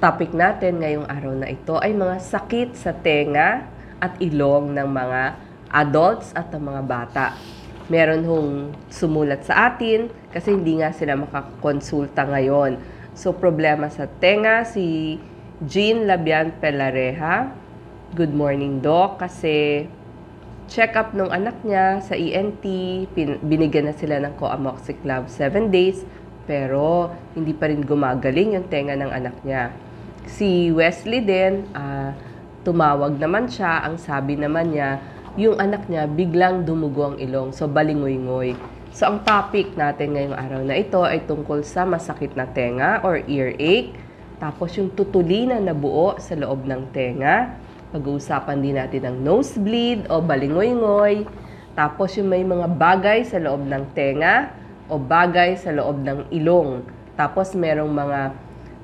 topic natin ngayong araw na ito ay mga sakit sa tenga at ilong ng mga adults at ng mga bata. Meron hong sumulat sa atin kasi hindi nga sila makakonsulta ngayon. So, problema sa tenga, si Jean Labian Pelareha. Good morning, Doc. Kasi check-up nung anak niya sa ENT, binigyan na sila ng Coamoxiclav 7 days, pero hindi pa rin gumagaling yung tenga ng anak niya. Si Wesley din, uh, tumawag naman siya. Ang sabi naman niya, yung anak niya biglang dumugo ang ilong. So, balingoy-ngoy. So, ang topic natin ngayong araw na ito ay tungkol sa masakit na tenga or earache. Tapos, yung tutulinan na nabuo sa loob ng tenga. Pag-uusapan din natin ng nosebleed o balingoy-ngoy. Tapos, yung may mga bagay sa loob ng tenga o bagay sa loob ng ilong. Tapos, merong mga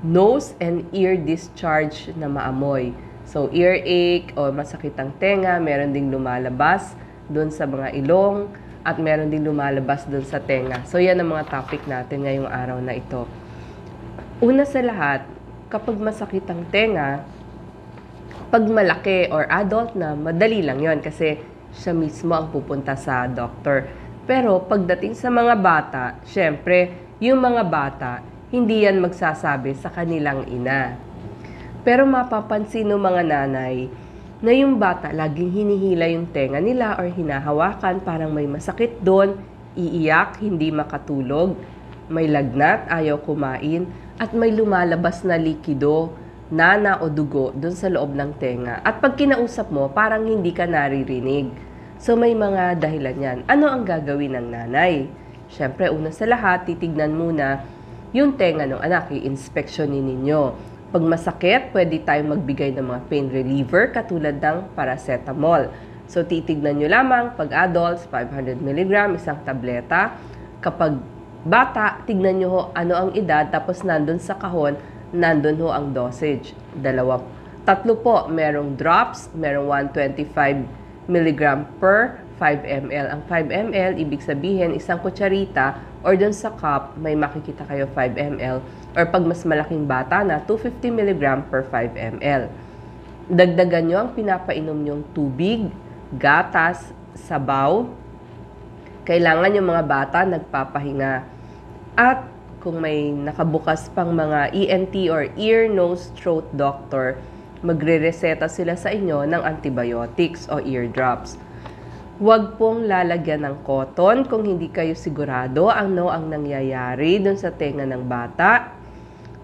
nose and ear discharge na maamoy. So, earache o masakit ang tenga, meron ding lumalabas doon sa mga ilong at meron ding lumalabas doon sa tenga. So, yan ang mga topic natin ngayong araw na ito. Una sa lahat, kapag masakit ang tenga, pag malaki or adult na, madali lang yon kasi siya mismo ang pupunta sa doctor. Pero pagdating sa mga bata, syempre, yung mga bata, hindi yan magsasabi sa kanilang ina. Pero mapapansin ng mga nanay na yung bata laging hinihila yung tenga nila or hinahawakan parang may masakit doon, iiyak, hindi makatulog, may lagnat, ayaw kumain, at may lumalabas na likido, nana o dugo doon sa loob ng tenga. At pag kinausap mo, parang hindi ka naririnig. So may mga dahilan yan. Ano ang gagawin ng nanay? Siyempre, una sa lahat, titignan muna yung tenga ano, ng anak, i-inspeksyonin ninyo. Pag masakit, pwede tayong magbigay ng mga pain reliever katulad ng paracetamol. So titignan nyo lamang pag adults, 500 mg, isang tableta. Kapag bata, tignan nyo ho ano ang edad tapos nandun sa kahon, nandun ho ang dosage. Dalawa. Tatlo po, merong drops, merong 125 mg per 5 ml. Ang 5 ml, ibig sabihin, isang kutsarita or dun sa cup, may makikita kayo 5 ml. Or pag mas malaking bata na, 250 mg per 5 ml. Dagdagan nyo ang pinapainom nyong tubig, gatas, sabaw. Kailangan yung mga bata nagpapahinga. At kung may nakabukas pang mga ENT or ear, nose, throat doctor, magre-reseta sila sa inyo ng antibiotics o eardrops. drops Huwag pong lalagyan ng cotton kung hindi kayo sigurado ang no ang nangyayari dun sa tenga ng bata.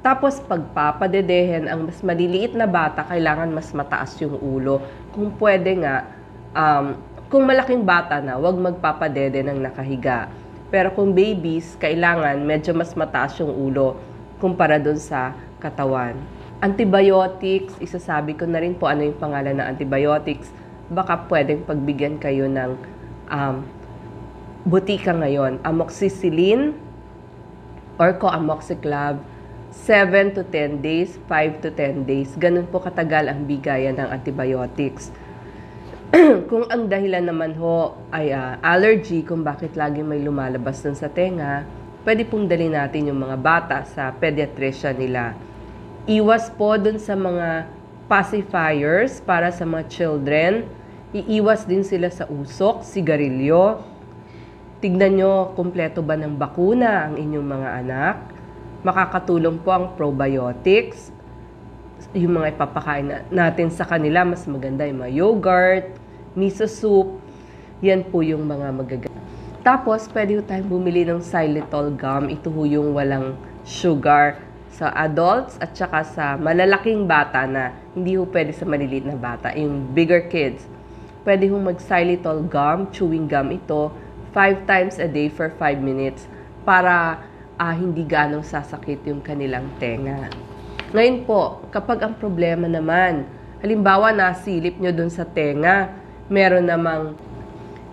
Tapos pagpapadedehen ang mas maliliit na bata, kailangan mas mataas yung ulo. Kung pwede nga, um, kung malaking bata na, huwag magpapadede ng nakahiga. Pero kung babies, kailangan medyo mas mataas yung ulo kumpara dun sa katawan. Antibiotics, isasabi ko na rin po ano yung pangalan ng antibiotics baka pwedeng pagbigyan kayo ng um, butika ngayon. Amoxicillin or coamoxiclav, 7 to 10 days, 5 to 10 days. Ganun po katagal ang bigayan ng antibiotics. kung ang dahilan naman ho ay uh, allergy, kung bakit lagi may lumalabas dun sa tenga, pwede pong dali natin yung mga bata sa pediatrician nila. Iwas po dun sa mga pacifiers para sa mga children Iiwas din sila sa usok, sigarilyo. Tignan nyo, kumpleto ba ng bakuna ang inyong mga anak? Makakatulong po ang probiotics, yung mga ipapakain natin sa kanila, mas maganda yung mga yogurt, miso soup, yan po yung mga magaganda. Tapos, pwede po tayong bumili ng xylitol gum. Ito po yung walang sugar sa adults at saka sa malalaking bata na hindi po pwede sa maliliit na bata, yung bigger kids pwede hong mag-xylitol gum, chewing gum ito, 5 times a day for 5 minutes para uh, hindi ganong sasakit yung kanilang tenga. Ngayon po, kapag ang problema naman, halimbawa nasilip nyo dun sa tenga, meron namang,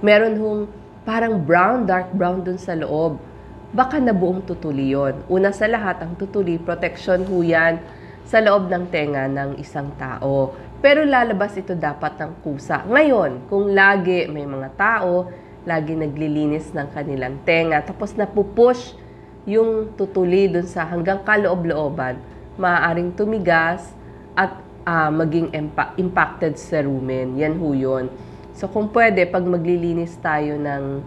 meron hong parang brown, dark brown dun sa loob, baka na buong tutuli yon. Una sa lahat, ang tutuli, protection ho yan sa loob ng tenga ng isang tao. Pero lalabas ito dapat ng kusa. Ngayon, kung lagi may mga tao, lagi naglilinis ng kanilang tenga, tapos napupush yung tutuli dun sa hanggang kaloob-looban, maaaring tumigas at uh, maging impa- impacted sa rumen. Yan ho yun. So kung pwede, pag maglilinis tayo ng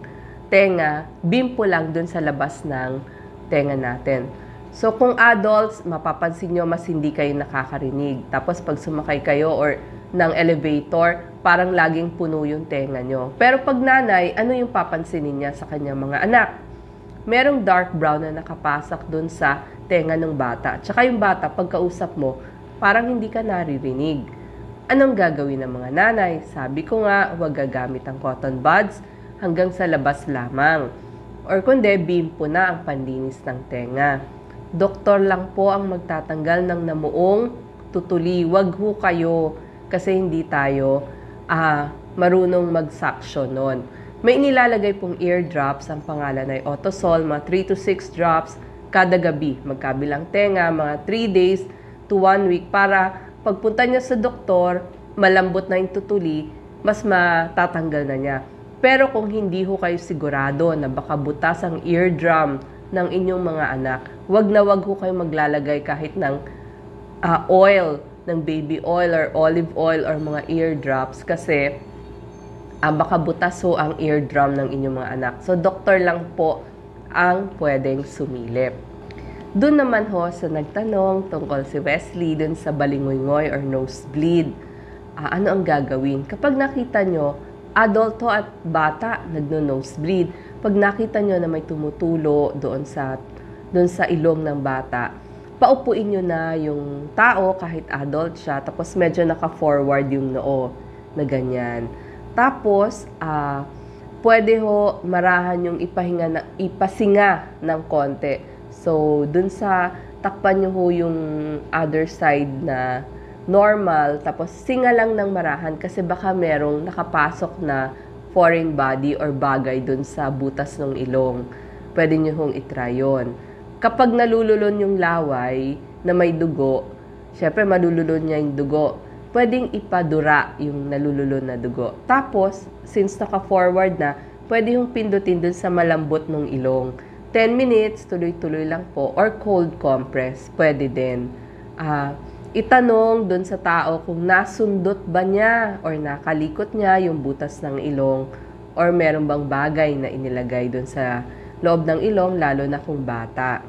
tenga, bimpo lang dun sa labas ng tenga natin. So kung adults, mapapansin nyo mas hindi kayo nakakarinig. Tapos pag sumakay kayo or ng elevator, parang laging puno yung tenga nyo. Pero pag nanay, ano yung papansinin niya sa kanyang mga anak? Merong dark brown na nakapasak dun sa tenga ng bata. Tsaka yung bata, pagkausap mo, parang hindi ka naririnig. Anong gagawin ng mga nanay? Sabi ko nga, huwag gagamit ang cotton buds hanggang sa labas lamang. Or kundi, bimpo na ang pandinis ng tenga doktor lang po ang magtatanggal ng namuong tutuli. Huwag ho kayo kasi hindi tayo uh, marunong mag-suction nun. May inilalagay pong eardrops, ang pangalan ay Otosol, mga 3 to 6 drops kada gabi, magkabilang tenga, mga 3 days to 1 week para pagpunta niya sa doktor, malambot na yung tutuli, mas matatanggal na niya. Pero kung hindi ho kayo sigurado na baka butas ang eardrum ng inyong mga anak. Huwag na huwag ko kayong maglalagay kahit ng uh, oil, ng baby oil or olive oil or mga eardrops kasi uh, baka butas ho ang eardrum ng inyong mga anak. So, doktor lang po ang pwedeng sumilip. Doon naman ho sa nagtanong tungkol si Wesley dun sa balingoy-ngoy or nosebleed, uh, ano ang gagawin? Kapag nakita nyo, adulto at bata nagno-nosebleed, pag nakita nyo na may tumutulo doon sa, doon sa ilong ng bata, paupuin nyo na yung tao kahit adult siya, tapos medyo naka-forward yung noo na ganyan. Tapos, ah, uh, pwede ho marahan yung ipahinga na, ipasinga ng konti. So, dun sa takpan nyo ho yung other side na normal, tapos singa lang ng marahan kasi baka merong nakapasok na foreign body or bagay dun sa butas ng ilong. Pwede nyo hong itry yun. Kapag nalululon yung laway na may dugo, syempre malululon niya yung dugo. Pwedeng ipadura yung nalululon na dugo. Tapos, since naka-forward na, pwede yung pindutin dun sa malambot ng ilong. 10 minutes, tuloy-tuloy lang po. Or cold compress, pwede din. Ah... Uh, itanong doon sa tao kung nasundot ba niya or nakalikot niya yung butas ng ilong or meron bang bagay na inilagay doon sa loob ng ilong lalo na kung bata.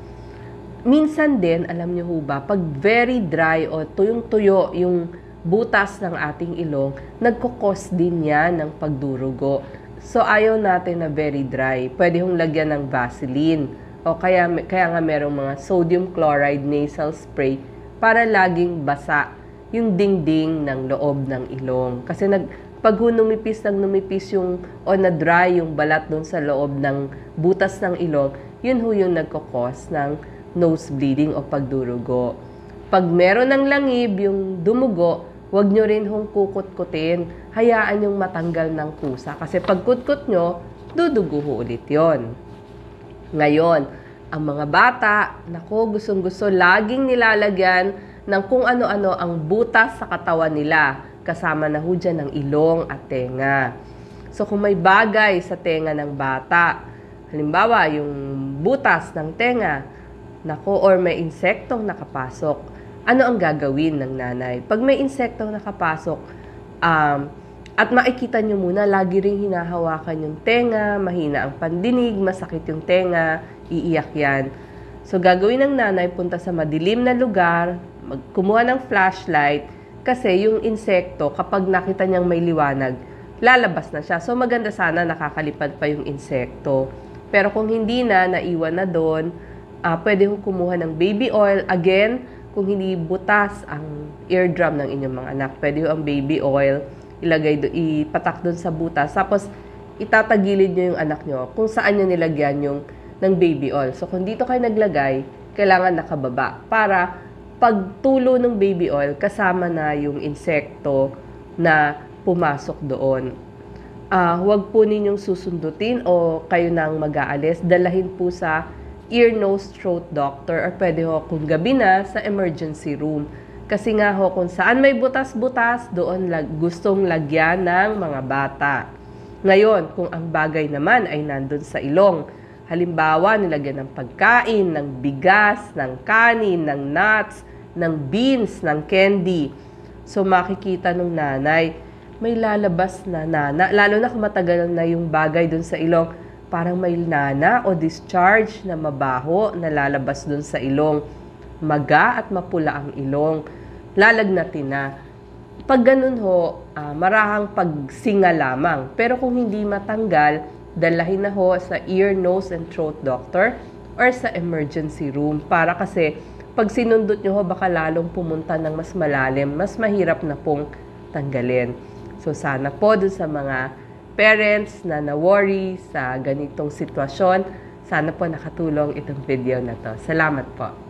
Minsan din, alam niyo ho ba, pag very dry o tuyong-tuyo yung butas ng ating ilong, nagkukos din yan ng pagdurugo. So ayaw natin na very dry. Pwede hong lagyan ng Vaseline o kaya, kaya nga merong mga sodium chloride nasal spray para laging basa yung dingding ng loob ng ilong. Kasi nag, pag numipis, nag numipis yung, o na-dry yung balat doon sa loob ng butas ng ilong, yun ho yung nagkakos ng nose bleeding o pagdurugo. Pag meron ng langib, yung dumugo, huwag nyo rin hong kukutkutin. Hayaan yung matanggal ng kusa. Kasi pag kutkut nyo, dudugo ho ulit yon. Ngayon, ang mga bata, nako, gustong-gusto laging nilalagyan ng kung ano-ano ang butas sa katawan nila, kasama na ho ng ilong at tenga. So kung may bagay sa tenga ng bata, halimbawa yung butas ng tenga, nako, or may insektong nakapasok, ano ang gagawin ng nanay? Pag may insektong nakapasok, um, at makikita nyo muna, lagi rin hinahawakan yung tenga, mahina ang pandinig, masakit yung tenga, iiyak yan. So, gagawin ng nanay, punta sa madilim na lugar, kumuha ng flashlight, kasi yung insekto, kapag nakita niyang may liwanag, lalabas na siya. So, maganda sana nakakalipad pa yung insekto. Pero kung hindi na, naiwan na doon, uh, pwede kong kumuha ng baby oil. Again, kung hindi butas ang eardrum ng inyong mga anak, pwede ang baby oil ilagay do, ipatak doon sa butas. Tapos, itatagilid nyo yung anak nyo kung saan nyo nilagyan yung ng baby oil. So kung dito kayo naglagay, kailangan nakababa para pagtulo ng baby oil kasama na yung insekto na pumasok doon. Uh, huwag po ninyong susundutin o kayo nang mag-aalis. Dalahin po sa ear, nose, throat doctor or pwede ho kung gabi na sa emergency room. Kasi nga ho, kung saan may butas-butas, doon lag, gustong lagyan ng mga bata. Ngayon, kung ang bagay naman ay nandun sa ilong, Halimbawa, nilagyan ng pagkain, ng bigas, ng kanin, ng nuts, ng beans, ng candy. So makikita nung nanay, may lalabas na nana. Lalo na kung matagal na yung bagay dun sa ilong, parang may nana o discharge na mabaho na lalabas dun sa ilong. Maga at mapula ang ilong. Lalagnatin na. Pag ganun ho, uh, marahang pagsinga lamang. Pero kung hindi matanggal, dalahin na ho sa ear, nose, and throat doctor or sa emergency room para kasi pag sinundot nyo ho, baka lalong pumunta ng mas malalim, mas mahirap na pong tanggalin. So sana po dun sa mga parents na na-worry sa ganitong sitwasyon, sana po nakatulong itong video na to. Salamat po.